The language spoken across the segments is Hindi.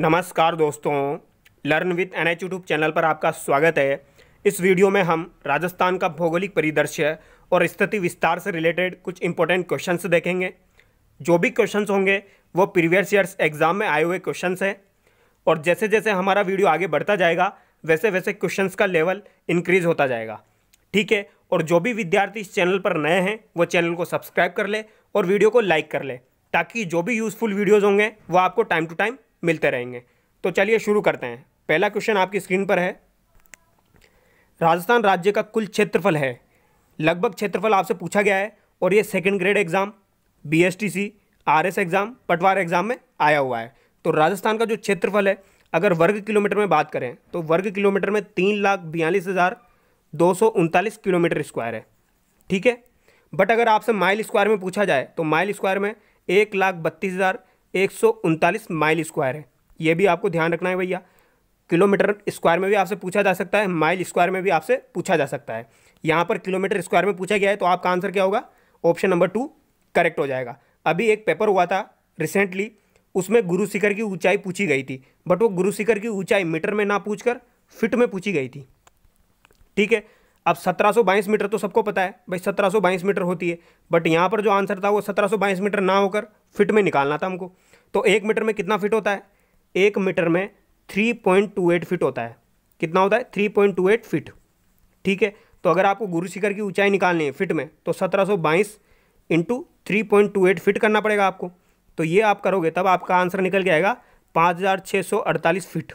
नमस्कार दोस्तों learn with N H YouTube channel पर आपका स्वागत है इस वीडियो में हम राजस्थान का भौगोलिक परिदृश्य और स्थिति विस्तार से रिलेटेड कुछ इंपॉर्टेंट क्वेश्चंस देखेंगे जो भी क्वेश्चंस होंगे वो प्रीवियस ईयर्स एग्जाम में आए हुए क्वेश्चंस हैं और जैसे जैसे हमारा वीडियो आगे बढ़ता जाएगा वैसे वैसे क्वेश्चन का लेवल इंक्रीज़ होता जाएगा ठीक है और जो भी विद्यार्थी इस चैनल पर नए हैं वो चैनल को सब्सक्राइब कर ले और वीडियो को लाइक कर ले ताकि जो भी यूज़फुल वीडियोज़ होंगे वो आपको टाइम टू टाइम मिलते रहेंगे तो चलिए शुरू करते हैं पहला क्वेश्चन आपकी स्क्रीन पर है राजस्थान राज्य का कुल क्षेत्रफल है लगभग क्षेत्रफल आपसे पूछा गया है और ये second grade exam B S T C R S exam पटवार एग्ज़ाम में आया हुआ है तो राजस्थान का जो क्षेत्रफल है अगर वर्ग किलोमीटर में बात करें तो वर्ग किलोमीटर में तीन लाख बयालीस हज़ार दो सौ उनतालीस किलोमीटर स्क्वायर है ठीक है बट अगर आपसे माइल स्क्वायर में पूछा जाए तो माइल स्क्वायर में एक लाख बत्तीस हज़ार एक माइल स्क्वायर है ये भी आपको ध्यान रखना है भैया किलोमीटर स्क्वायर में भी आपसे पूछा जा सकता है माइल स्क्वायर में भी आपसे पूछा जा सकता है यहाँ पर किलोमीटर स्क्वायर में पूछा गया है तो आपका आंसर क्या होगा ऑप्शन नंबर टू करेक्ट हो जाएगा अभी एक पेपर हुआ था रिसेंटली उसमें गुरु शिखर की ऊंचाई पूछी गई थी बट वो गुरु शिखर की ऊंचाई मीटर में ना पूछकर फिट में पूछी गई थी ठीक है अब सत्रह मीटर तो सबको पता है भाई सत्रह मीटर होती है बट यहाँ पर जो आंसर था वो सत्रह मीटर ना होकर फिट में निकालना था हमको तो एक मीटर में कितना फिट होता है एक मीटर में three point two eight feet होता है कितना होता है three point two eight feet ठीक है तो अगर आपको गुरु शिखर की ऊंचाई निकालनी है फिट में तो सत्रह सौ बाईस into three point two eight feet करना पड़ेगा आपको तो ये आप करोगे तब आपका आंसर निकल के आएगा पाँच हज़ार छः सौ अड़तालीस फिट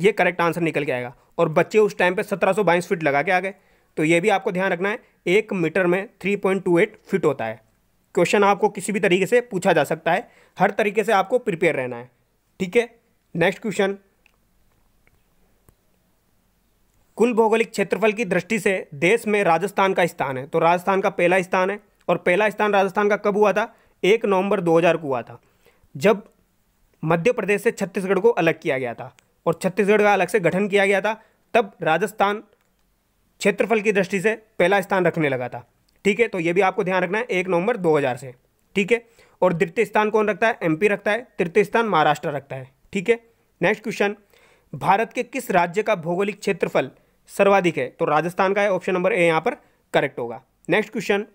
ये करेक्ट आंसर निकल के आएगा और बच्चे उस टाइम पे सत्रह सौ बाईस फिट लगा के आ गए तो ये भी आपको ध्यान रखना है एक मीटर में three point two eight feet होता है क्वेश्चन आपको किसी भी तरीके से पूछा जा सकता है हर तरीके से आपको प्रिपेयर रहना है ठीक है नेक्स्ट क्वेश्चन कुल भौगोलिक क्षेत्रफल की दृष्टि से देश में राजस्थान का स्थान है तो राजस्थान का पहला स्थान है और पहला स्थान राजस्थान का कब हुआ था एक नवंबर 2000 को हुआ था जब मध्य प्रदेश से छत्तीसगढ़ को अलग किया गया था और छत्तीसगढ़ का अलग से गठन किया गया था तब राजस्थान क्षेत्रफल की दृष्टि से पहला स्थान रखने लगा था ठीक है तो ये भी आपको ध्यान रखना है एक नवंबर 2000 से ठीक है और द्वितीय स्थान कौन रखता है एमपी रखता है तृतीय स्थान महाराष्ट्र रखता है ठीक है नेक्स्ट क्वेश्चन भारत के किस राज्य का भौगोलिक क्षेत्रफल सर्वाधिक है तो राजस्थान का है ऑप्शन नंबर ए यहाँ पर करेक्ट होगा नेक्स्ट क्वेश्चन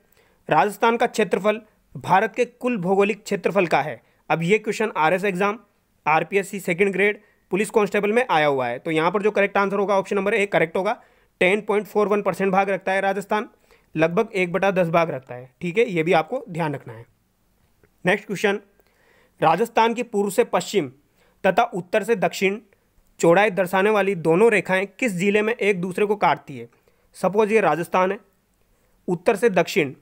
राजस्थान का क्षेत्रफल भारत के कुल भौगोलिक क्षेत्रफल का है अब ये question R S exam R P S C second grade police constable में आया हुआ है तो यहाँ पर जो करेक्ट आंसर होगा ऑप्शन नंबर ए करेक्ट होगा ten point four one percent भाग रखता है राजस्थान लगभग एक बटा दस भाग रखता है ठीक है ये भी आपको ध्यान रखना है नेक्स्ट क्वेश्चन राजस्थान की पूर्व से पश्चिम तथा उत्तर से दक्षिण चौड़ाई दर्शाने वाली दोनों रेखाएं किस जिले में एक दूसरे को काटती है सपोज ये राजस्थान है उत्तर से दक्षिण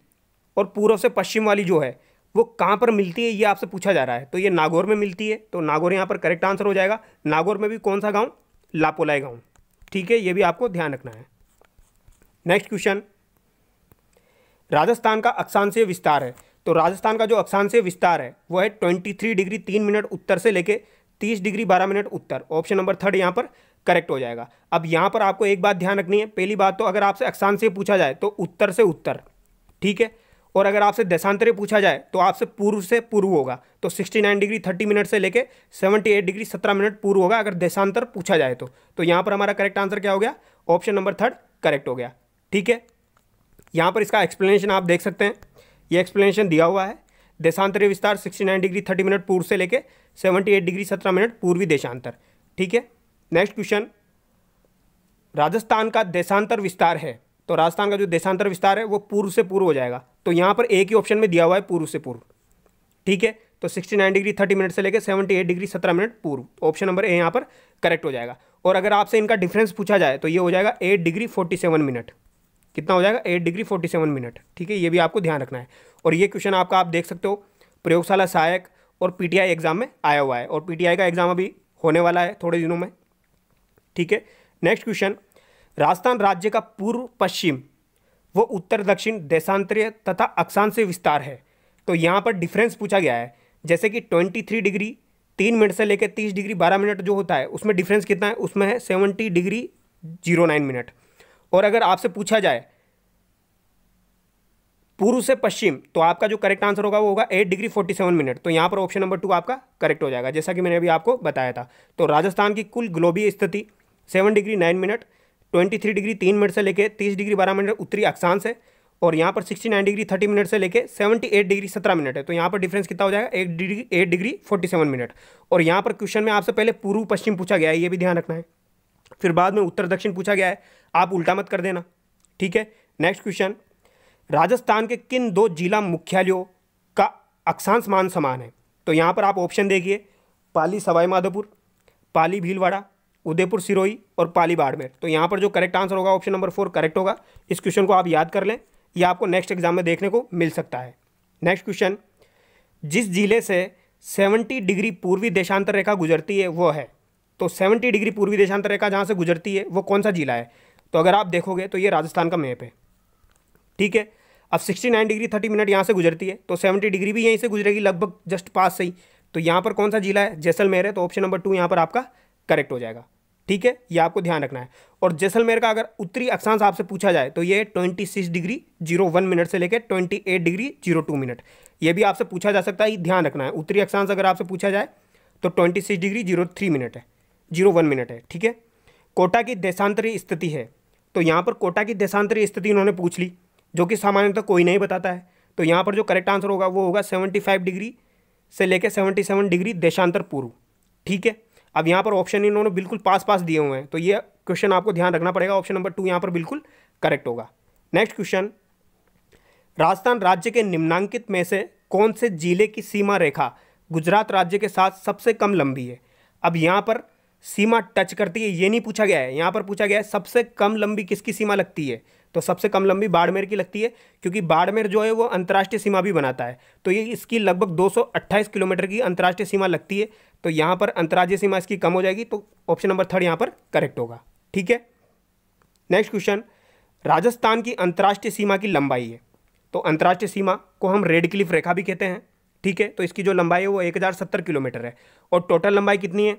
और पूर्व से पश्चिम वाली जो है वो कहाँ पर मिलती है ये आपसे पूछा जा रहा है तो ये नागौर में मिलती है तो नागौर यहाँ पर करेक्ट आंसर हो जाएगा नागौर में भी कौन सा गाँव लापोलाई गाँव ठीक है ये भी आपको ध्यान रखना है नेक्स्ट क्वेश्चन राजस्थान का अक्षांशीय विस्तार है तो राजस्थान का जो अक्षांशीय विस्तार है वो है ट्वेंटी थ्री डिग्री तीन मिनट उत्तर से लेके तीस डिग्री बारह मिनट उत्तर ऑप्शन नंबर थर्ड यहाँ पर करेक्ट हो जाएगा अब यहाँ पर आपको एक बात ध्यान रखनी है पहली बात तो अगर आपसे अक्षांशीय पूछा जाए तो उत्तर से उत्तर ठीक है और अगर आपसे देशांतरीय पूछा जाए तो आपसे पूर्व से पूर्व होगा तो 69 डिग्री 30 मिनट से लेके 78 डिग्री 17 मिनट पूर्व होगा अगर देशांतर पूछा जाए तो तो यहाँ पर हमारा करेक्ट आंसर क्या हो गया ऑप्शन नंबर थर्ड करेक्ट हो गया ठीक है यहाँ पर इसका एक्सप्लेनेशन आप देख सकते हैं ये एक्सप्लेनेशन दिया हुआ है देशांतरीय विस्तार 69 डिग्री 30 मिनट पूर्व से लेके 78 डिग्री 17 मिनट पूर्वी देशांतर ठीक है नेक्स्ट क्वेश्चन राजस्थान का देशांतर विस्तार है तो राजस्थान का जो देशांतर विस्तार है वो पूर्व से पूर्व हो जाएगा तो यहाँ पर एक ही ऑप्शन में दिया हुआ है पूर्व से पूर्व ठीक है तो 69 डिग्री 30 मिनट से लेकर 78 डिग्री 17 मिनट पूर्व ऑप्शन नंबर ए यहाँ पर करेक्ट हो जाएगा और अगर आपसे इनका डिफरेंस पूछा जाए तो ये हो जाएगा 8 डिग्री 47 मिनट कितना हो जाएगा eight degree forty seven minute ठीक है ये भी आपको ध्यान रखना है और ये क्वेश्चन आपका आप देख सकते हो प्रयोगशाला सहायक और पीटीआई एग्ज़ाम में आया हुआ है और पीटीआई का एग्ज़ाम अभी होने वाला है थोड़े दिनों में ठीक है नेक्स्ट क्वेश्चन राजस्थान राज्य का पूर्व पश्चिम वो उत्तर दक्षिण देशांतरीय तथा अक्षां से विस्तार है तो यहाँ पर डिफरेंस पूछा गया है जैसे कि ट्वेंटी थ्री डिग्री तीन मिनट से लेकर तीस डिग्री बारह मिनट जो होता है उसमें डिफरेंस कितना है उसमें है seventy degree zero nine minute और अगर आपसे पूछा जाए पूर्व से पश्चिम तो आपका जो करेक्ट आंसर होगा वो होगा eight degree forty seven minute तो यहाँ पर ऑप्शन नंबर टू आपका करेक्ट हो जाएगा जैसा कि मैंने अभी आपको बताया था तो राजस्थान की कुल ग्लोबी स्थिति seven degree nine minute twenty three degree तीन मिनट से लेके तीस डिग्री बारह मिनट उत्तरी अक्षांश है और यहाँ पर sixty nine degree thirty minute से लेकर सेवेंटी एट डिग्री सत्रह मिनट है तो यहाँ पर डिफरेंस कितना हो जाएगा eight degree eight degree forty seven minute और यहाँ पर क्वेश्चन में आपसे पहले पूर्व पश्चिम पूछा गया है ये भी ध्यान रखना है फिर बाद में उत्तर दक्षिण पूछा गया है आप उल्टा मत कर देना ठीक है नेक्स्ट क्वेश्चन राजस्थान के किन दो जिला मुख्यालयों का अक्षांश मान समान है तो यहाँ पर आप ऑप्शन देखिए पाली सवाई माधोपुर पाली भीलवाड़ा उदयपुर सिरोही और पाली बाड़मेर तो यहाँ पर जो करेक्ट आंसर होगा ऑप्शन नंबर फोर करेक्ट होगा इस क्वेश्चन को आप याद कर लें यह आपको नेक्स्ट एग्जाम में देखने को मिल सकता है नेक्स्ट क्वेश्चन जिस जिले से सेवेंटी डिग्री पूर्वी देशांतर रेखा गुजरती है वह है तो सेवेंटी डिग्री पूर्वी देशांतर रेखा जहाँ से गुजरती है वो कौन सा जिला है तो अगर आप देखोगे तो ये राजस्थान का मैप है ठीक है अब sixty nine degree thirty minute यहाँ से गुजरती है तो सेवेंटी डिग्री भी यहीं से गुजरेगी लगभग जस्ट पास से ही तो यहाँ पर कौन सा जिला है जैसलमेर है तो ऑप्शन नंबर टू यहाँ पर आपका करेक्ट हो जाएगा ठीक है ये आपको ध्यान रखना है और जैसलमेर का अगर उत्तरी अक्षांश आपसे पूछा जाए तो ये twenty six degree zero one minute से लेकर twenty eight degree zero two minute ये भी आपसे पूछा जा सकता है ध्यान रखना है उत्तरी अक्षांश अगर आपसे पूछा जाए तो twenty six degree zero three minute है जीरो वन मिनट है ठीक है कोटा की देशांतरी स्थिति है तो यहाँ पर कोटा की देशांतरी स्थिति उन्होंने पूछ ली जो कि सामान्यतः तो कोई नहीं बताता है तो यहाँ पर जो करेक्ट आंसर होगा वो होगा सेवेंटी फाइव डिग्री से लेकर सेवेंटी सेवन डिग्री देशांतर पूर्व ठीक है अब यहाँ पर ऑप्शन इन्होंने बिल्कुल पास पास दिए हुए हैं तो ये क्वेश्चन आपको ध्यान रखना पड़ेगा ऑप्शन नंबर टू यहाँ पर बिल्कुल करेक्ट होगा नेक्स्ट क्वेश्चन राजस्थान राज्य के निम्नांकित में से कौन से जिले की सीमा रेखा गुजरात राज्य के साथ सबसे कम लंबी है अब यहाँ पर सीमा टच करती है ये नहीं पूछा गया है यहाँ पर पूछा गया है सबसे कम लंबी किसकी सीमा लगती है तो सबसे कम लंबी बाड़मेर की लगती है क्योंकि बाड़मेर जो है वो अंतर्राष्ट्रीय सीमा भी बनाता है तो ये इसकी लगभग 228 किलोमीटर की अंतर्राष्ट्रीय सीमा लगती है तो यहाँ पर अंतर्राज्यीय सीमा इसकी कम हो जाएगी तो ऑप्शन नंबर थर्ड यहाँ पर करेक्ट होगा ठीक है नेक्स्ट क्वेश्चन राजस्थान की अंतर्राष्ट्रीय सीमा की लंबाई है तो अंतर्राष्ट्रीय सीमा को हम रेड क्लिफ रेखा भी कहते हैं ठीक है तो इसकी जो लंबाई है वो एक किलोमीटर है और टोटल लंबाई कितनी है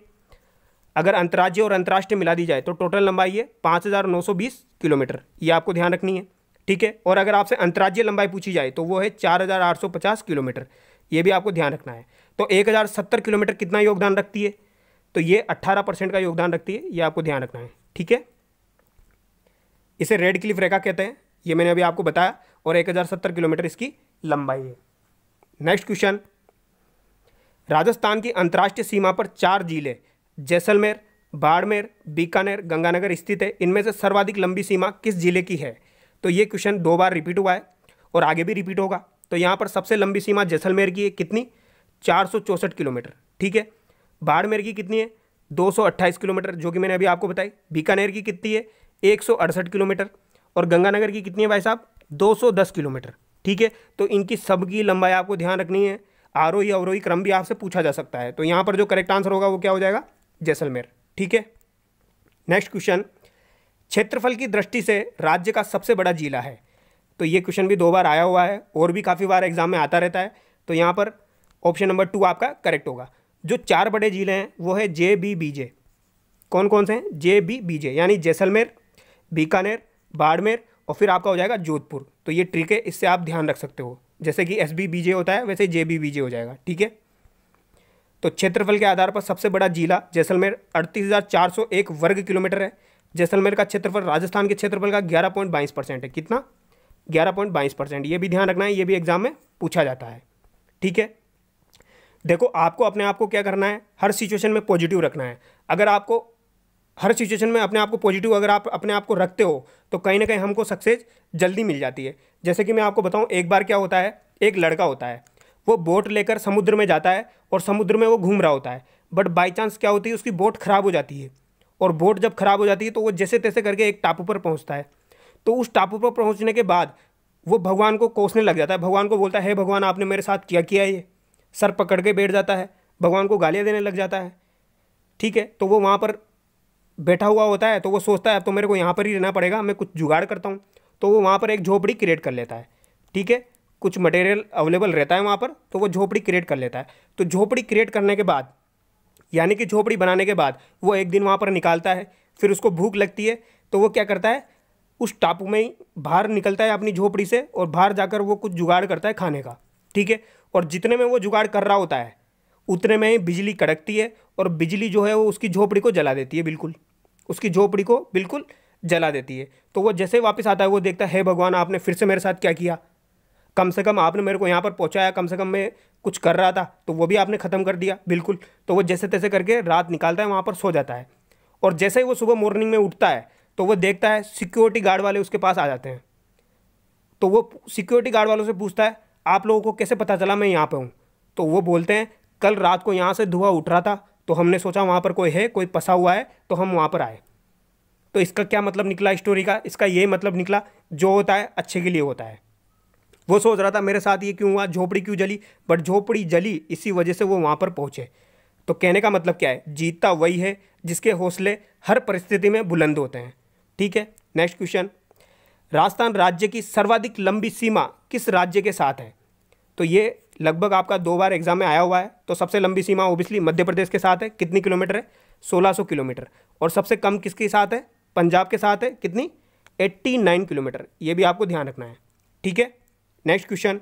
अगर अंतर्राज्य और अंतर्राष्ट्रीय मिला दी जाए तो टोटल लंबाई है पाँच हज़ार नौ सौ बीस किलोमीटर ये आपको ध्यान रखनी है ठीक है और अगर आपसे अंतर्राज्य लंबाई पूछी जाए तो वो है चार हज़ार आठ सौ पचास किलोमीटर ये भी आपको ध्यान रखना है तो एक हज़ार सत्तर किलोमीटर कितना योगदान रखती है तो ये अट्ठारह परसेंट का योगदान रखती है ये आपको ध्यान रखना है ठीक है इसे रेड क्लिफ रेखा कहते हैं ये मैंने अभी आपको बताया और एक हज़ार सत्तर किलोमीटर इसकी लंबाई है नेक्स्ट क्वेश्चन राजस्थान की अंतर्राष्ट्रीय सीमा पर चार जिले जैसलमेर बाड़मेर बीकानेर गंगानगर स्थित है इनमें से सर्वाधिक लंबी सीमा किस जिले की है तो ये क्वेश्चन दो बार रिपीट हुआ है और आगे भी रिपीट होगा तो यहाँ पर सबसे लंबी सीमा जैसलमेर की है कितनी चार किलोमीटर ठीक है बाड़मेर की कितनी है दो किलोमीटर जो कि मैंने अभी आपको बताई बीकानेर की कितनी है एक किलोमीटर और गंगानगर की कितनी है भाई साहब 210 किलोमीटर ठीक है तो इनकी सबकी लंबाई आपको ध्यान रखनी है आरोही अवरोही क्रम भी आपसे पूछा जा सकता है तो यहाँ पर जो करेक्ट आंसर होगा वो क्या हो जाएगा जैसलमेर ठीक है नेक्स्ट क्वेश्चन क्षेत्रफल की दृष्टि से राज्य का सबसे बड़ा जिला है तो ये क्वेश्चन भी दो बार आया हुआ है और भी काफ़ी बार एग्जाम में आता रहता है तो यहाँ पर ऑप्शन नंबर टू आपका करेक्ट होगा जो चार बड़े जिले हैं वो है जे बी बी जे कौन कौन से हैं जे बी बी जे यानी जैसलमेर बीकानेर बाड़मेर और फिर आपका हो जाएगा जोधपुर तो ये ट्रिक है इससे आप ध्यान रख सकते हो जैसे कि एस बी बी जे होता है वैसे जे बी बी जे हो जाएगा ठीक है तो क्षेत्रफल के आधार पर सबसे बड़ा जिला जैसलमेर अड़तीस वर्ग किलोमीटर है जैसलमेर का क्षेत्रफल राजस्थान के क्षेत्रफल का ग्यारह पॉइंट बाईस परसेंट है कितना ग्यारह पॉइंट बाईस परसेंट ये भी ध्यान रखना है ये भी एग्जाम में पूछा जाता है ठीक है देखो आपको अपने आप को क्या करना है हर सिचुएशन में पॉजिटिव रखना है अगर आपको हर सिचुएशन में अपने आप को पॉजिटिव अगर आप अपने आप को रखते हो तो कहीं ना कहीं हमको सक्सेस जल्दी मिल जाती है जैसे कि मैं आपको बताऊं एक बार क्या होता है एक लड़का होता है वो बोट लेकर समुद्र में जाता है और समुद्र में वो घूम रहा होता है बट बाई चांस क्या होती है उसकी बोट ख़राब हो जाती है और बोट जब ख़राब हो जाती है तो वो जैसे तैसे करके एक टापू पर पहुँचता है तो उस टापू पर पहुँचने के बाद वो भगवान को कोसने लग जाता है भगवान को बोलता है हे भगवान आपने मेरे साथ क्या किया ये सर पकड़ के बैठ जाता है भगवान को गालियाँ देने लग जाता है ठीक है तो वो वहाँ पर बैठा हुआ होता है तो वो सोचता है अब तो मेरे को यहाँ पर ही रहना पड़ेगा मैं कुछ जुगाड़ करता हूँ तो वो वहाँ पर एक झोपड़ी क्रिएट कर लेता है ठीक है कुछ मटेरियल अवेलेबल रहता है वहाँ पर तो वो झोपड़ी क्रिएट कर लेता है तो झोपड़ी क्रिएट करने के बाद यानी कि झोपड़ी बनाने के बाद वो एक दिन वहाँ पर निकालता है फिर उसको भूख लगती है तो वो क्या करता है उस टापू में ही बाहर निकलता है अपनी झोपड़ी से और बाहर जाकर वो कुछ जुगाड़ करता है खाने का ठीक है और जितने में वो जुगाड़ कर रहा होता है उतने में ही बिजली कड़कती है और बिजली जो है वो उसकी झोपड़ी को जला देती है बिल्कुल उसकी झोपड़ी को बिल्कुल जला देती है तो वो जैसे वापस आता है वो देखता है हे भगवान आपने फिर से मेरे साथ क्या किया कम से कम आपने मेरे को यहाँ पर पहुँचाया कम से कम मैं कुछ कर रहा था तो वो भी आपने ख़त्म कर दिया बिल्कुल तो वो जैसे तैसे करके रात निकालता है वहाँ पर सो जाता है और जैसे ही वो सुबह मॉर्निंग में उठता है तो वो देखता है सिक्योरिटी गार्ड वाले उसके पास आ जाते हैं तो वो सिक्योरिटी गार्ड वालों से पूछता है आप लोगों को कैसे पता चला मैं यहाँ पर हूँ तो वो बोलते हैं कल रात को यहाँ से धुआं उठ रहा था तो हमने सोचा वहाँ पर कोई है कोई फंसा हुआ है तो हम वहाँ पर आए तो इसका क्या मतलब निकला स्टोरी का इसका ये मतलब निकला जो होता है अच्छे के लिए होता है वो सोच रहा था मेरे साथ ये क्यों हुआ झोपड़ी क्यों जली बट झोपड़ी जली इसी वजह से वो वहाँ पर पहुँचे तो कहने का मतलब क्या है जीतता वही है जिसके हौसले हर परिस्थिति में बुलंद होते हैं ठीक है नेक्स्ट क्वेश्चन राजस्थान राज्य की सर्वाधिक लंबी सीमा किस राज्य के साथ है तो ये लगभग आपका दो बार एग्जाम में आया हुआ है तो सबसे लंबी सीमा ओबियसली मध्य प्रदेश के साथ है कितनी किलोमीटर है 1600 किलोमीटर और सबसे कम किसके साथ है पंजाब के साथ है कितनी 89 किलोमीटर ये भी आपको ध्यान रखना है ठीक है नेक्स्ट क्वेश्चन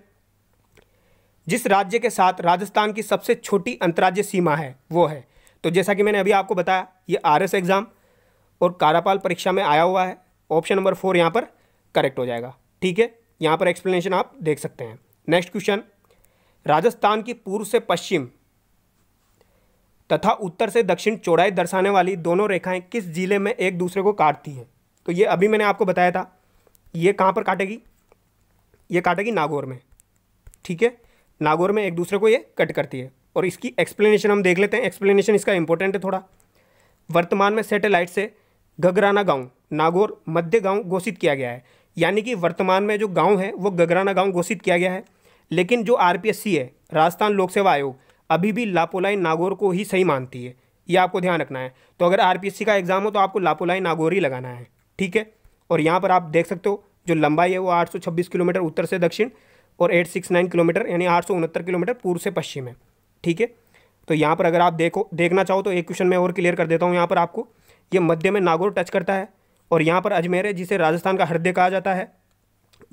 जिस राज्य के साथ राजस्थान की सबसे छोटी अंतर्राज्य सीमा है वो है तो जैसा कि मैंने अभी आपको बताया ये आर एस एग्ज़ाम और कारापाल परीक्षा में आया हुआ है ऑप्शन नंबर फोर यहाँ पर करेक्ट हो जाएगा ठीक है यहाँ पर एक्सप्लेनेशन आप देख सकते हैं नेक्स्ट क्वेश्चन राजस्थान की पूर्व से पश्चिम तथा उत्तर से दक्षिण चौड़ाई दर्शाने वाली दोनों रेखाएं किस जिले में एक दूसरे को काटती हैं तो ये अभी मैंने आपको बताया था ये कहाँ पर काटेगी ये काटेगी नागौर में ठीक है नागौर में एक दूसरे को ये कट करती है और इसकी एक्सप्लेनेशन हम देख लेते हैं एक्सप्लेनेशन इसका इंपॉर्टेंट है थोड़ा वर्तमान में सैटेलाइट से गगराना गांव नागौर मध्य गांव घोषित किया गया है यानी कि वर्तमान में जो गांव है वो गगराना गांव घोषित किया गया है लेकिन जो आरपीएससी है राजस्थान लोक सेवा आयोग अभी भी लापोलाई नागौर को ही सही मानती है ये आपको ध्यान रखना है तो अगर आरपीएससी का एग्ज़ाम हो तो आपको लापोलाई नागौर ही लगाना है ठीक है और यहाँ पर आप देख सकते हो जो लंबाई है वो 826 किलोमीटर उत्तर से दक्षिण और 869 किलोमीटर यानी आठ किलोमीटर पूर्व से पश्चिम है ठीक है तो यहाँ पर अगर आप देखो देखना चाहो तो एक क्वेश्चन मैं और क्लियर कर देता हूँ यहाँ पर आपको ये मध्य में नागौर टच करता है और यहाँ पर अजमेर है जिसे राजस्थान का हृदय कहा जाता है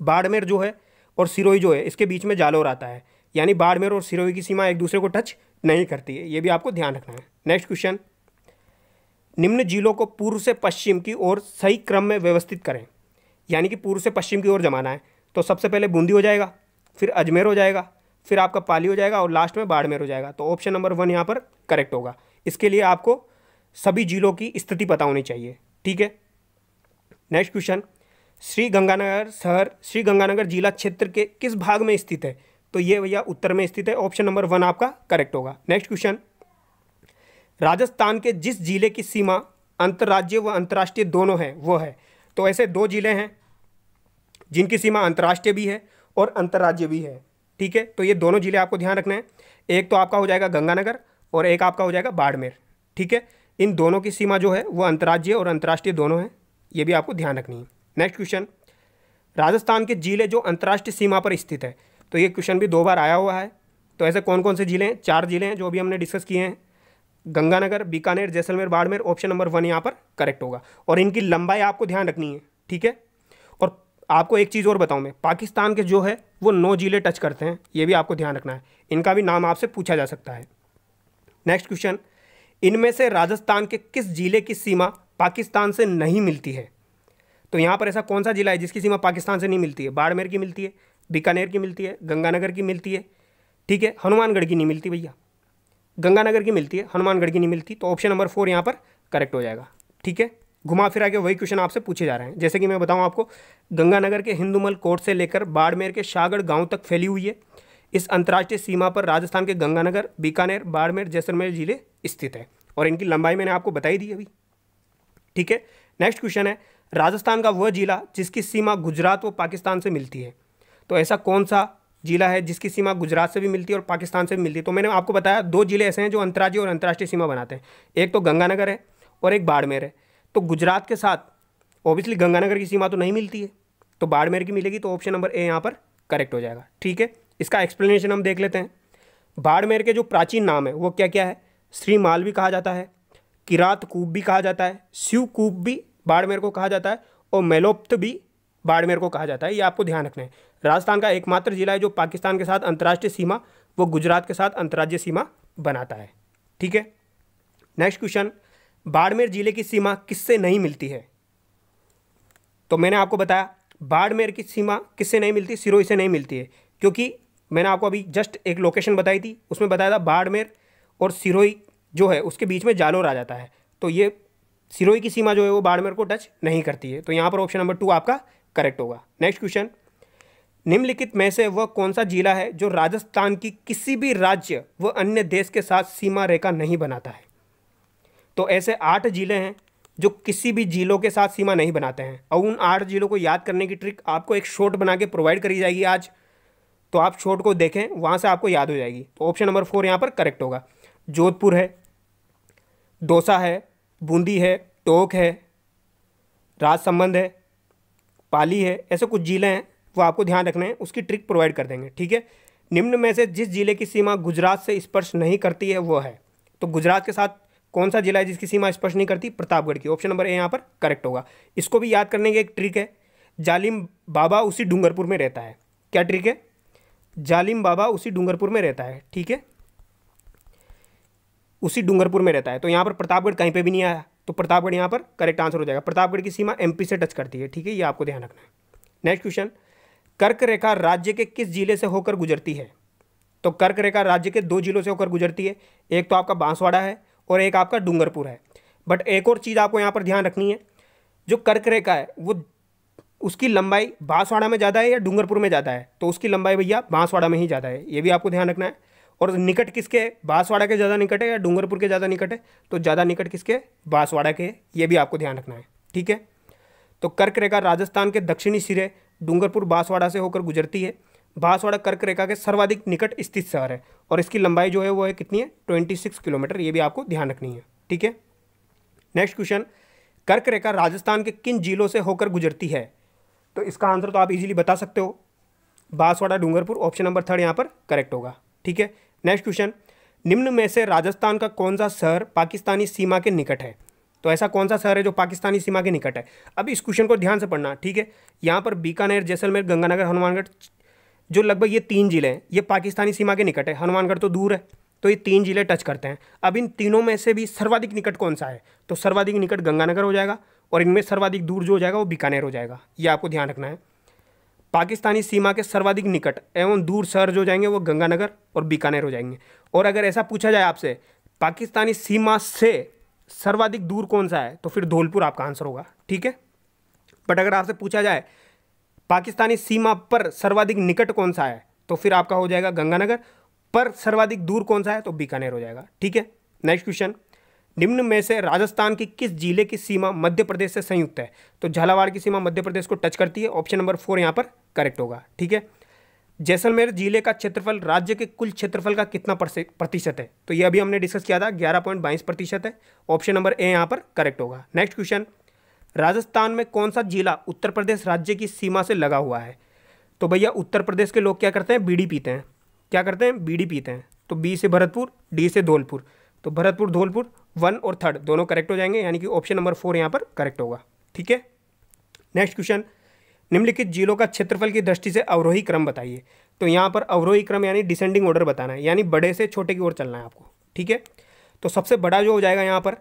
बाड़मेर जो है और सिरोही जो है इसके बीच में जालोर आता है यानी बाड़मेर और सिरोही की सीमा एक दूसरे को टच नहीं करती है ये भी आपको ध्यान रखना है नेक्स्ट क्वेश्चन निम्न जिलों को पूर्व से पश्चिम की ओर सही क्रम में व्यवस्थित करें यानी कि पूर्व से पश्चिम की ओर जमाना है तो सबसे पहले बूंदी हो जाएगा फिर अजमेर हो जाएगा फिर आपका पाली हो जाएगा और लास्ट में बाड़मेर हो जाएगा तो ऑप्शन नंबर वन यहाँ पर करेक्ट होगा इसके लिए आपको सभी जिलों की स्थिति पता होनी चाहिए ठीक है नेक्स्ट क्वेश्चन श्री गंगानगर शहर श्री गंगानगर जिला क्षेत्र के किस भाग में स्थित है तो ये भैया उत्तर में स्थित है ऑप्शन नंबर वन आपका करेक्ट होगा नेक्स्ट क्वेश्चन राजस्थान के जिस जिले की सीमा अंतर्राज्य व अंतर्राष्ट्रीय दोनों है वो है तो ऐसे दो जिले हैं जिनकी सीमा अंतर्राष्ट्रीय भी है और अंतर्राज्य भी है ठीक है तो ये दोनों ज़िले आपको ध्यान रखना है एक तो आपका हो जाएगा गंगानगर और एक आपका हो जाएगा बाड़मेर ठीक है इन दोनों की सीमा जो है वो अंतर्राज्य और अंतर्राष्ट्रीय दोनों हैं ये भी आपको ध्यान रखनी है नेक्स्ट क्वेश्चन राजस्थान के ज़िले जो अंतर्राष्ट्रीय सीमा पर स्थित है तो ये क्वेश्चन भी दो बार आया हुआ है तो ऐसे कौन कौन से ज़िले हैं चार ज़िले हैं जो अभी हमने डिस्कस किए हैं Ganganagar Bikaner Jaisalmer Barmer option number one यहाँ पर करेक्ट होगा और इनकी लंबाई आपको ध्यान रखनी है ठीक है आपको एक चीज़ और बताऊँ मैं पाकिस्तान के जो है वो नौ ज़िले टच करते हैं ये भी आपको ध्यान रखना है इनका भी नाम आपसे पूछा जा सकता है नेक्स्ट क्वेश्चन इनमें से राजस्थान के किस ज़िले की सीमा पाकिस्तान से नहीं मिलती है तो यहाँ पर ऐसा कौन सा ज़िला है जिसकी सीमा पाकिस्तान से नहीं मिलती है बाड़मेर की मिलती है बीकानेर की मिलती है गंगानगर की मिलती है ठीक है हनुमानगढ़ की नहीं मिलती भैया गंगानगर की मिलती है हनुमानगढ़ की नहीं मिलती तो ऑप्शन नंबर फोर यहाँ पर करेक्ट हो जाएगा ठीक है घुमा फिरा के वही क्वेश्चन आपसे पूछे जा रहे हैं जैसे कि मैं बताऊं आपको गंगानगर के हिंदुमल कोट से लेकर बाड़मेर के शागढ़ गांव तक फैली हुई है इस अंतर्राष्ट्रीय सीमा पर राजस्थान के गंगानगर बीकानेर बाड़मेर जैसलमेर जिले स्थित है और इनकी लंबाई मैंने आपको बताई दी अभी ठीक है नेक्स्ट क्वेश्चन है राजस्थान का वह जिला जिसकी सीमा गुजरात व पाकिस्तान से मिलती है तो ऐसा कौन सा जिला है जिसकी सीमा गुजरात से भी मिलती है और पाकिस्तान से भी मिलती है तो मैंने आपको बताया दो जिले ऐसे हैं जो अंतर्राज्य और अंतर्राष्ट्रीय सीमा बनाते हैं एक तो गंगानगर है और एक बाड़मेर है तो गुजरात के साथ ओबियसली गंगानगर की सीमा तो नहीं मिलती है तो बाड़मेर की मिलेगी तो ऑप्शन नंबर ए यहाँ पर करेक्ट हो जाएगा ठीक है इसका एक्सप्लेनेशन हम देख लेते हैं बाड़मेर के जो प्राचीन नाम है वो क्या क्या है श्री माल भी कहा जाता है किरात कूप भी कहा जाता है शिव कूप भी बाड़मेर को कहा जाता है और मेलोप्त भी बाड़मेर को कहा जाता है ये आपको ध्यान रखना है राजस्थान का एकमात्र जिला है जो पाकिस्तान के साथ अंतर्राष्ट्रीय सीमा वो गुजरात के साथ अंतर्राज्य सीमा बनाता है ठीक है नेक्स्ट क्वेश्चन बाड़मेर ज़िले की सीमा किससे नहीं मिलती है तो मैंने आपको बताया बाड़मेर की सीमा किससे नहीं मिलती सिरोही से नहीं मिलती है क्योंकि मैंने आपको अभी जस्ट एक लोकेशन बताई थी उसमें बताया था बाड़मेर और सिरोही जो है उसके बीच में जालोर आ जाता है तो ये सिरोही की सीमा जो है वो बाड़मेर को टच नहीं करती है तो यहाँ पर ऑप्शन नंबर टू आपका करेक्ट होगा नेक्स्ट क्वेश्चन निम्नलिखित में से वह कौन सा जिला है जो राजस्थान की किसी भी राज्य व अन्य देश के साथ सीमा रेखा नहीं बनाता है तो ऐसे आठ ज़िले हैं जो किसी भी ज़िलों के साथ सीमा नहीं बनाते हैं और उन आठ ज़िलों को याद करने की ट्रिक आपको एक शॉर्ट बना के प्रोवाइड करी जाएगी आज तो आप शॉर्ट को देखें वहाँ से आपको याद हो जाएगी तो ऑप्शन नंबर फोर यहाँ पर करेक्ट होगा जोधपुर है दौसा है बूंदी है टोक है राजसमंद है पाली है ऐसे कुछ ज़िले हैं वो आपको ध्यान रखने हैं उसकी ट्रिक प्रोवाइड कर देंगे ठीक है निम्न में से जिस ज़िले की सीमा गुजरात से स्पर्श नहीं करती है वो है तो गुजरात के साथ कौन सा जिला है जिसकी सीमा स्पष्ट नहीं करती प्रतापगढ़ की ऑप्शन नंबर ए यहाँ पर करेक्ट होगा इसको भी याद करने की एक ट्रिक है जालिम बाबा उसी डूंगरपुर में रहता है क्या ट्रिक है जालिम बाबा उसी डूंगरपुर में रहता है ठीक है उसी डूंगरपुर में रहता है तो यहाँ पर प्रतापगढ़ कहीं पर भी नहीं आया तो प्रतापगढ़ यहाँ पर करेक्ट आंसर हो जाएगा प्रतापगढ़ की सीमा एम से टच करती है ठीक है ये आपको ध्यान रखना है नेक्स्ट क्वेश्चन कर्क रेखा राज्य के किस जिले से होकर गुजरती है तो कर्क रेखा राज्य के दो जिलों से होकर गुजरती है एक तो आपका बांसवाड़ा है और एक आपका डूंगरपुर है बट एक और चीज़ आपको यहाँ पर ध्यान रखनी है जो कर्क रेखा है वो उसकी लंबाई बांसवाड़ा में ज़्यादा है या डूंगरपुर में ज़्यादा है तो उसकी लंबाई भैया बांसवाड़ा में ही ज़्यादा है ये भी आपको ध्यान रखना है और निकट किसके बांसवाड़ा के ज़्यादा निकट है या डूंगरपुर के ज़्यादा निकट है तो ज़्यादा निकट किसके बांसवाड़ा के ये भी आपको ध्यान रखना है ठीक है तो कर्क रेखा राजस्थान के दक्षिणी सिरे डूंगरपुर बांसवाड़ा से होकर गुजरती है बांसवाड़ा कर्क रेखा के सर्वाधिक निकट स्थित शहर है और इसकी लंबाई जो है वो है कितनी है ट्वेंटी सिक्स किलोमीटर ये भी आपको ध्यान रखनी है ठीक है नेक्स्ट क्वेश्चन कर्क रेखा राजस्थान के किन जिलों से होकर गुजरती है तो इसका आंसर तो आप इजीली बता सकते हो Banswara Dungarpur option number third यहाँ पर करेक्ट होगा ठीक है नेक्स्ट क्वेश्चन निम्न में से राजस्थान का कौन सा शहर पाकिस्तानी सीमा के निकट है तो ऐसा कौन सा शहर है जो पाकिस्तानी सीमा के निकट है अब इस क्वेश्चन को ध्यान से पढ़ना ठीक है यहाँ पर बीकानेर जैसलमेर गंगानगर हनुमानगढ़ जो लगभग ये तीन ज़िले हैं ये पाकिस्तानी सीमा के निकट है हनुमानगढ़ तो दूर है तो ये तीन ज़िले टच करते हैं अब इन तीनों में से भी सर्वाधिक निकट कौन सा है तो सर्वाधिक निकट गंगानगर हो जाएगा और इनमें सर्वाधिक दूर जो हो जाएगा वो बीकानेर हो जाएगा ये आपको ध्यान रखना है पाकिस्तानी सीमा के सर्वाधिक निकट एवं दूर शहर जो जाएंगे वो गंगानगर और बीकानेर हो जाएंगे और अगर ऐसा पूछा जाए आपसे पाकिस्तानी सीमा से सर्वाधिक दूर कौन सा है तो फिर धौलपुर आपका आंसर होगा ठीक है बट अगर आपसे पूछा जाए पाकिस्तानी सीमा पर सर्वाधिक निकट कौन सा है तो फिर आपका हो जाएगा गंगानगर पर सर्वाधिक दूर कौन सा है तो बीकानेर हो जाएगा ठीक है नेक्स्ट क्वेश्चन निम्न में से राजस्थान की किस जिले की सीमा मध्य प्रदेश से संयुक्त है तो झालावाड़ की सीमा मध्य प्रदेश को टच करती है ऑप्शन नंबर फोर यहाँ पर करेक्ट होगा ठीक है जैसलमेर जिले का क्षेत्रफल राज्य के कुल क्षेत्रफल का कितना प्रतिशत है तो ये अभी हमने डिस्कस किया था ग्यारह पॉइंट बाईस प्रतिशत है ऑप्शन नंबर ए यहाँ पर करेक्ट होगा नेक्स्ट क्वेश्चन राजस्थान में कौन सा जिला उत्तर प्रदेश राज्य की सीमा से लगा हुआ है तो भैया उत्तर प्रदेश के लोग क्या करते हैं बीड़ी पीते हैं क्या करते हैं बीड़ी पीते हैं तो बी से भरतपुर डी से धौलपुर तो भरतपुर धौलपुर वन और थर्ड दोनों करेक्ट हो जाएंगे यानी कि ऑप्शन नंबर फोर यहाँ पर करेक्ट होगा ठीक है नेक्स्ट क्वेश्चन निम्नलिखित जिलों का क्षेत्रफल की दृष्टि से अवरोही क्रम बताइए तो यहाँ पर अवरोही क्रम यानी डिसेंडिंग ऑर्डर बताना है यानी बड़े से छोटे की ओर चलना है आपको ठीक है तो सबसे बड़ा जो हो जाएगा यहाँ पर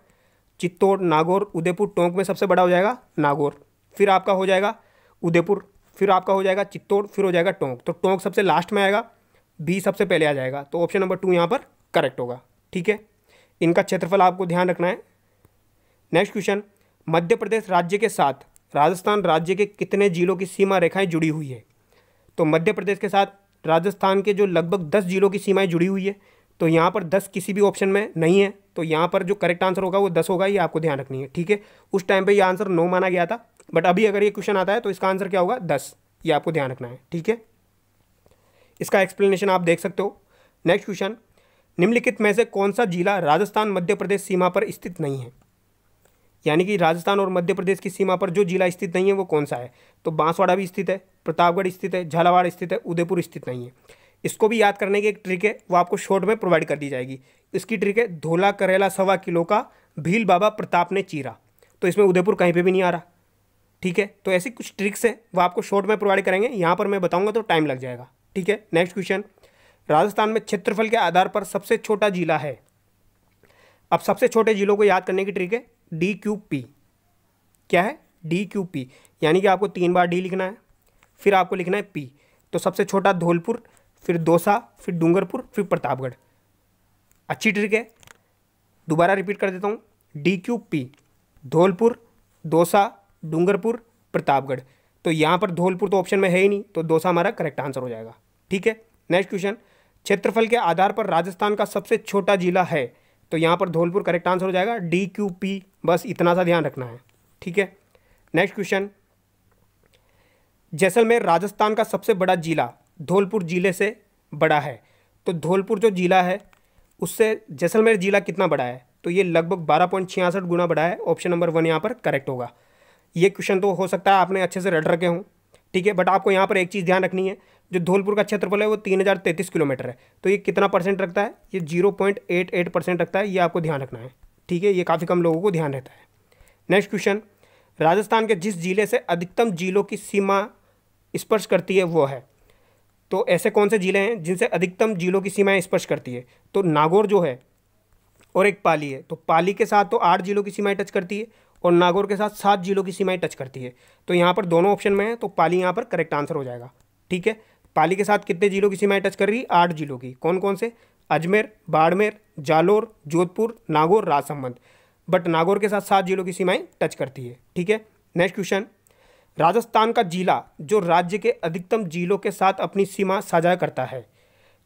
चित्तौड़ नागौर उदयपुर टोंक में सबसे बड़ा हो जाएगा नागौर फिर आपका हो जाएगा उदयपुर फिर आपका हो जाएगा चित्तौड़ फिर हो जाएगा टोंक तो टोंक सबसे लास्ट में आएगा बी सबसे पहले आ जाएगा तो ऑप्शन नंबर टू यहाँ पर करेक्ट होगा ठीक है इनका क्षेत्रफल आपको ध्यान रखना है नेक्स्ट क्वेश्चन मध्य प्रदेश राज्य के साथ राजस्थान राज्य के कितने जिलों की सीमा रेखाएं जुड़ी हुई है तो मध्य प्रदेश के साथ राजस्थान के जो लगभग दस जिलों की सीमाएं जुड़ी हुई है तो यहाँ पर दस किसी भी ऑप्शन में नहीं है तो यहाँ पर जो करेक्ट आंसर होगा वो दस होगा ये आपको ध्यान रखनी है ठीक है उस टाइम पर यह आंसर नौ माना गया था बट अभी अगर ये क्वेश्चन आता है तो इसका आंसर क्या होगा दस ये आपको ध्यान रखना है ठीक है इसका एक्सप्लेनेशन आप देख सकते हो नेक्स्ट क्वेश्चन निम्नलिखित में से कौन सा जिला राजस्थान मध्य प्रदेश सीमा पर स्थित नहीं है यानी कि राजस्थान और मध्य प्रदेश की सीमा पर जो जिला स्थित नहीं है वो कौन सा है तो बांसवाड़ा भी स्थित है प्रतापगढ़ स्थित है झालावाड़ स्थित है उदयपुर स्थित नहीं है इसको भी याद करने की एक ट्रिक है वो आपको शॉर्ट में प्रोवाइड कर दी जाएगी इसकी ट्रिक है धोला करेला सवा किलो का भील बाबा प्रताप ने चीरा तो इसमें उदयपुर कहीं पे भी नहीं आ रहा ठीक है तो ऐसी कुछ ट्रिक्स हैं वो आपको शॉर्ट में प्रोवाइड करेंगे यहाँ पर मैं बताऊँगा तो टाइम लग जाएगा ठीक है नेक्स्ट क्वेश्चन राजस्थान में क्षेत्रफल के आधार पर सबसे छोटा जिला है अब सबसे छोटे जिलों को याद करने की ट्रिक है डी क्यू पी क्या है डी क्यू पी यानी कि आपको तीन बार डी लिखना है फिर आपको लिखना है पी तो सबसे छोटा धौलपुर फिर दोसा फिर डूंगरपुर फिर प्रतापगढ़ अच्छी ट्रिक है दोबारा रिपीट कर देता हूँ D Q P Dholpur Dausa Dungarpur Pratapgarh तो यहाँ पर धौलपुर तो ऑप्शन में है ही नहीं तो दोसा हमारा करेक्ट आंसर हो जाएगा ठीक है नेक्स्ट क्वेश्चन क्षेत्रफल के आधार पर राजस्थान का सबसे छोटा जिला है तो यहाँ पर धौलपुर करेक्ट आंसर हो जाएगा डी क्यू पी बस इतना सा ध्यान रखना है ठीक है नेक्स्ट क्वेश्चन जैसलमेर राजस्थान का सबसे बड़ा जिला धौलपुर ज़िले से बड़ा है तो धौलपुर जो ज़िला है उससे जैसलमेर ज़िला कितना बड़ा है तो ये लगभग बारह पॉइंट छियासठ गुना बड़ा है ऑप्शन नंबर वन यहाँ पर करेक्ट होगा ये क्वेश्चन तो हो सकता है आपने अच्छे से रट रखे हों ठीक है बट आपको यहाँ पर एक चीज़ ध्यान रखनी है जो धौलपुर का क्षेत्रफल है वो तीन हज़ार तैंतीस किलोमीटर है तो ये कितना परसेंट रखता है ये zero point eight eight percent रखता है ये आपको ध्यान रखना है ठीक है ये काफ़ी कम लोगों को ध्यान रहता है नेक्स्ट क्वेश्चन राजस्थान के जिस जिले से अधिकतम जिलों की सीमा स्पर्श करती है वो है तो ऐसे कौन से ज़िले हैं जिनसे अधिकतम जिलों की सीमाएं स्पर्श करती है तो नागौर जो है और एक पाली है तो पाली के साथ तो आठ जिलों की सीमाएं टच करती है और नागौर के साथ सात जिलों की सीमाएं टच करती है तो यहाँ पर दोनों ऑप्शन में है तो पाली यहाँ पर करेक्ट आंसर हो जाएगा ठीक है पाली के साथ कितने जिलों की सीमाएं टच कर रही है आठ जिलों की कौन कौन से अजमेर बाड़मेर जालोर जोधपुर नागौर राजसमंद बट नागौर के साथ सात जिलों की सीमाएं टच करती है ठीक है नेक्स्ट क्वेश्चन राजस्थान का जिला जो राज्य के अधिकतम जिलों के साथ अपनी सीमा साझा करता है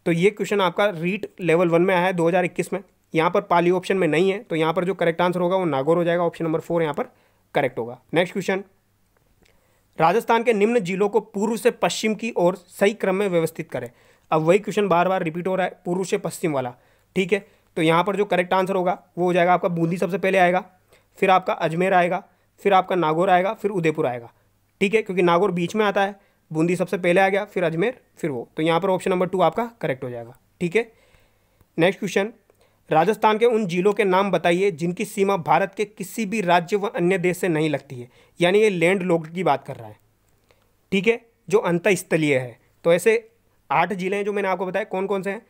तो ये क्वेश्चन आपका रीट लेवल वन में आया है 2021 में यहाँ पर पाली ऑप्शन में नहीं है तो यहाँ पर जो करेक्ट आंसर होगा वो नागौर हो जाएगा ऑप्शन नंबर फोर यहाँ पर करेक्ट होगा नेक्स्ट क्वेश्चन राजस्थान के निम्न जिलों को पूर्व से पश्चिम की ओर सही क्रम में व्यवस्थित करें अब वही क्वेश्चन बार बार रिपीट हो रहा है पूर्व से पश्चिम वाला ठीक है तो यहाँ पर जो करेक्ट आंसर होगा वो हो जाएगा आपका बूंदी सबसे पहले आएगा फिर आपका अजमेर आएगा फिर आपका नागौर आएगा फिर उदयपुर आएगा ठीक है क्योंकि नागौर बीच में आता है बूंदी सबसे पहले आ गया फिर अजमेर फिर वो तो यहाँ पर ऑप्शन नंबर टू आपका करेक्ट हो जाएगा ठीक है नेक्स्ट क्वेश्चन राजस्थान के उन जिलों के नाम बताइए जिनकी सीमा भारत के किसी भी राज्य व अन्य देश से नहीं लगती है यानी ये लैंड लॉक्ड की बात कर रहा है ठीक है जो अंतस्थलीय है तो ऐसे आठ जिले हैं जो मैंने आपको बताया कौन कौन से हैं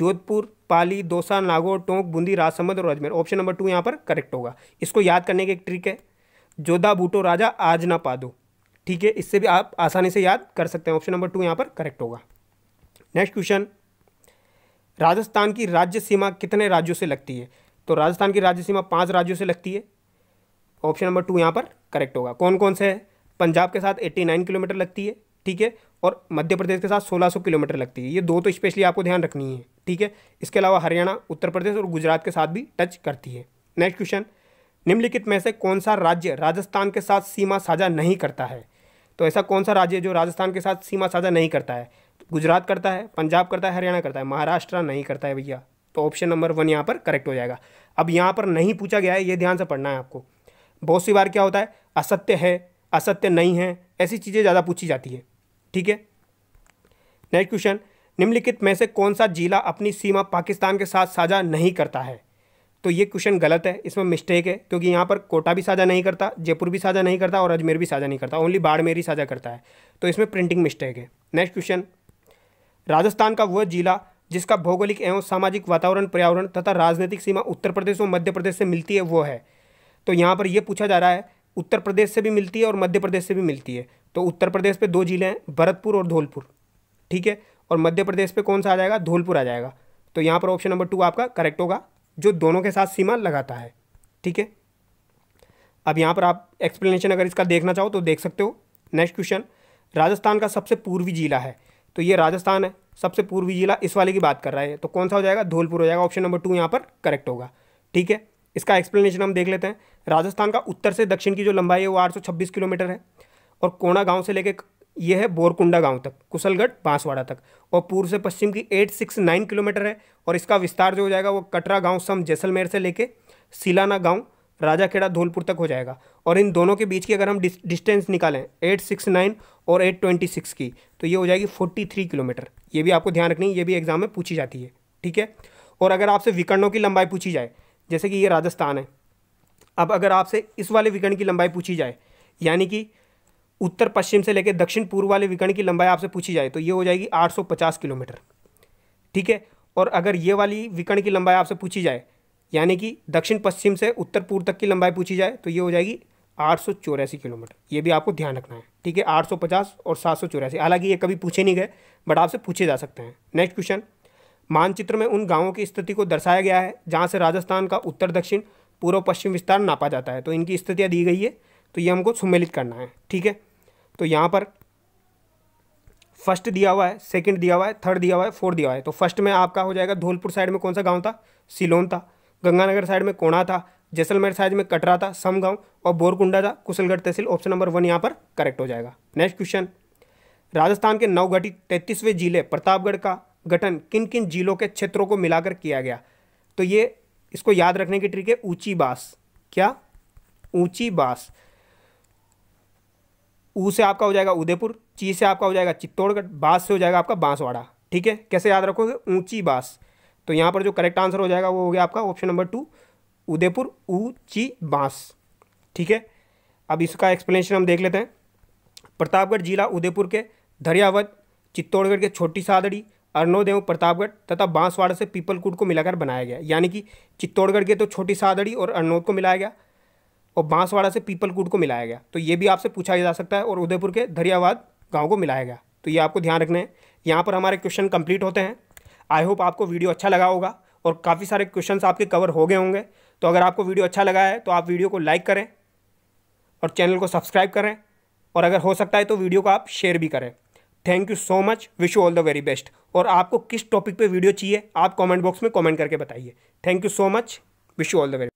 जोधपुर पाली दौसा नागौर टोंक बूंदी राजसमंद और अजमेर ऑप्शन नंबर टू यहाँ पर करेक्ट होगा इसको याद करने की एक ट्रिक है जोधा बूटो राजा आज ना पा दो ठीक है इससे भी आप आसानी से याद कर सकते हैं ऑप्शन नंबर टू यहाँ पर करेक्ट होगा नेक्स्ट क्वेश्चन राजस्थान की राज्य सीमा कितने राज्यों से लगती है तो राजस्थान की राज्य सीमा पाँच राज्यों से लगती है ऑप्शन नंबर टू यहाँ पर करेक्ट होगा कौन कौन से है पंजाब के साथ एट्टी नाइन किलोमीटर लगती है ठीक है और मध्य प्रदेश के साथ सोलह सौ किलोमीटर लगती है ये दो तो स्पेशली आपको ध्यान रखनी है ठीक है इसके अलावा हरियाणा उत्तर प्रदेश और गुजरात के साथ भी टच करती है नेक्स्ट क्वेश्चन निम्नलिखित में से कौन सा राज्य राजस्थान के साथ सीमा साझा नहीं करता है तो ऐसा कौन सा राज्य जो राजस्थान के साथ सीमा साझा नहीं करता है गुजरात करता है पंजाब करता है हरियाणा करता है महाराष्ट्र नहीं करता है भैया तो ऑप्शन नंबर वन यहाँ पर करेक्ट हो जाएगा अब यहाँ पर नहीं पूछा गया है ये ध्यान से पढ़ना है आपको बहुत सी बार क्या होता है असत्य है असत्य नहीं है ऐसी चीज़ें ज़्यादा पूछी जाती है ठीक है नेक्स्ट क्वेश्चन निम्नलिखित में से कौन सा जिला अपनी सीमा पाकिस्तान के साथ साझा नहीं करता है तो ये क्वेश्चन गलत है इसमें मिस्टेक है क्योंकि यहाँ पर कोटा भी साझा नहीं करता जयपुर भी साझा नहीं करता और अजमेर भी साझा नहीं करता ओनली बाड़मेर ही साझा करता है तो इसमें प्रिंटिंग मिस्टेक है नेक्स्ट क्वेश्चन राजस्थान का वह जिला जिसका भौगोलिक एवं सामाजिक वातावरण पर्यावरण तथा राजनीतिक सीमा उत्तर प्रदेश और मध्य प्रदेश से मिलती है वो है तो यहाँ पर यह पूछा जा रहा है उत्तर प्रदेश से भी मिलती है और मध्य प्रदेश से भी मिलती है तो उत्तर प्रदेश पे दो ज़िले हैं भरतपुर और धौलपुर ठीक है और मध्य प्रदेश पे कौन सा आ जाएगा धौलपुर आ जाएगा तो यहाँ पर ऑप्शन नंबर टू आपका करेक्ट होगा जो दोनों के साथ सीमा लगाता है ठीक है अब यहाँ पर आप एक्सप्लेनेशन अगर इसका देखना चाहो तो देख सकते हो नेक्स्ट क्वेश्चन राजस्थान का सबसे पूर्वी जिला है तो ये राजस्थान है सबसे पूर्वी जिला इस वाले की बात कर रहा है तो कौन सा हो जाएगा धौलपुर हो जाएगा ऑप्शन नंबर टू यहाँ पर करेक्ट होगा ठीक है इसका एक्सप्लेनेशन हम देख लेते हैं राजस्थान का उत्तर से दक्षिण की जो लंबाई है वो आठ किलोमीटर है और कोणा गांव से लेकर यह है बोरकुंडा गांव तक कुशलगढ़ बांसवाड़ा तक और पूर्व से पश्चिम की एट सिक्स नाइन किलोमीटर है और इसका विस्तार जो हो जाएगा वो कटरा गांव सम जैसलमेर से लेके सिलाना गांव राजाखेड़ा धौलपुर तक हो जाएगा और इन दोनों के बीच की अगर हम डिस, डिस्टेंस निकालें एट सिक्स नाइन और एट ट्वेंटी सिक्स की तो ये हो जाएगी फोर्टी थ्री किलोमीटर ये भी आपको ध्यान रखनी है ये भी एग्जाम में पूछी जाती है ठीक है और अगर आपसे विकर्णों की लंबाई पूछी जाए जैसे कि ये राजस्थान है अब अगर आपसे इस वाले विकर्ण की लंबाई पूछी जाए यानी कि उत्तर पश्चिम से लेकर दक्षिण पूर्व वाले विकर्ण की लंबाई आपसे पूछी जाए तो ये हो जाएगी 850 किलोमीटर ठीक है और अगर ये वाली विकर्ण की लंबाई आपसे पूछी जाए यानी कि दक्षिण पश्चिम से उत्तर पूर्व तक की लंबाई पूछी जाए तो ये हो जाएगी आठ किलोमीटर ये भी आपको ध्यान रखना है ठीक है पचास और सात हालांकि ये कभी पूछे नहीं गए बट आपसे पूछे जा सकते हैं नेक्स्ट क्वेश्चन मानचित्र में उन गांवों की स्थिति को दर्शाया गया है जहाँ से राजस्थान का उत्तर दक्षिण पूर्व पश्चिम विस्तार नापा जाता है तो इनकी स्थितियाँ दी गई है तो ये हमको सुमेलित करना है ठीक है तो यहाँ पर फर्स्ट दिया हुआ है सेकंड दिया हुआ है थर्ड दिया हुआ है फोर्थ दिया हुआ है तो फर्स्ट में आपका हो जाएगा धौलपुर साइड में कौन सा गांव था सिलोन था गंगानगर साइड में कोणा था जैसलमेर साइड में कटरा था सम गांव और बोरकुंडा था कुशलगढ़ तहसील ऑप्शन नंबर वन यहाँ पर करेक्ट हो जाएगा नेक्स्ट क्वेश्चन राजस्थान के नवगठित तैंतीसवें जिले प्रतापगढ़ का गठन किन किन जिलों के क्षेत्रों को मिलाकर किया गया तो ये इसको याद रखने की ट्रिक है ऊँची बास क्या ऊंची बास ऊ से आपका हो जाएगा उदयपुर ची से आपका हो जाएगा चित्तौड़गढ़ बांस से हो जाएगा आपका बांसवाड़ा ठीक है कैसे याद रखोगे ऊंची बांस तो यहाँ पर जो करेक्ट आंसर हो जाएगा वो हो गया आपका ऑप्शन नंबर टू उदयपुर ऊंची बांस ठीक है अब इसका एक्सप्लेनेशन हम देख लेते हैं प्रतापगढ़ जिला उदयपुर के धरियावत चित्तौड़गढ़ के छोटी सादड़ी अरनोदेव प्रतापगढ़ तथा बांसवाड़ा से पीपलकूट को मिलाकर बनाया गया यानी कि चित्तौड़गढ़ के तो छोटी सादड़ी और अरनोद को मिलाया गया और बांसवाड़ा से पीपलकूट को मिलाया गया तो ये भी आपसे पूछा जा सकता है और उदयपुर के धरियावाद गाँव को मिलाया गया तो ये आपको ध्यान रखना है यहाँ पर हमारे क्वेश्चन कंप्लीट होते हैं आई होप आपको वीडियो अच्छा लगा होगा और काफ़ी सारे क्वेश्चन आपके कवर हो गए होंगे तो अगर आपको वीडियो अच्छा लगा है तो आप वीडियो को लाइक करें और चैनल को सब्सक्राइब करें और अगर हो सकता है तो वीडियो को आप शेयर भी करें thank you so much wish you all the very best और आपको किस टॉपिक पे वीडियो चाहिए आप कमेंट बॉक्स में कमेंट करके बताइए thank you so much wish you all the very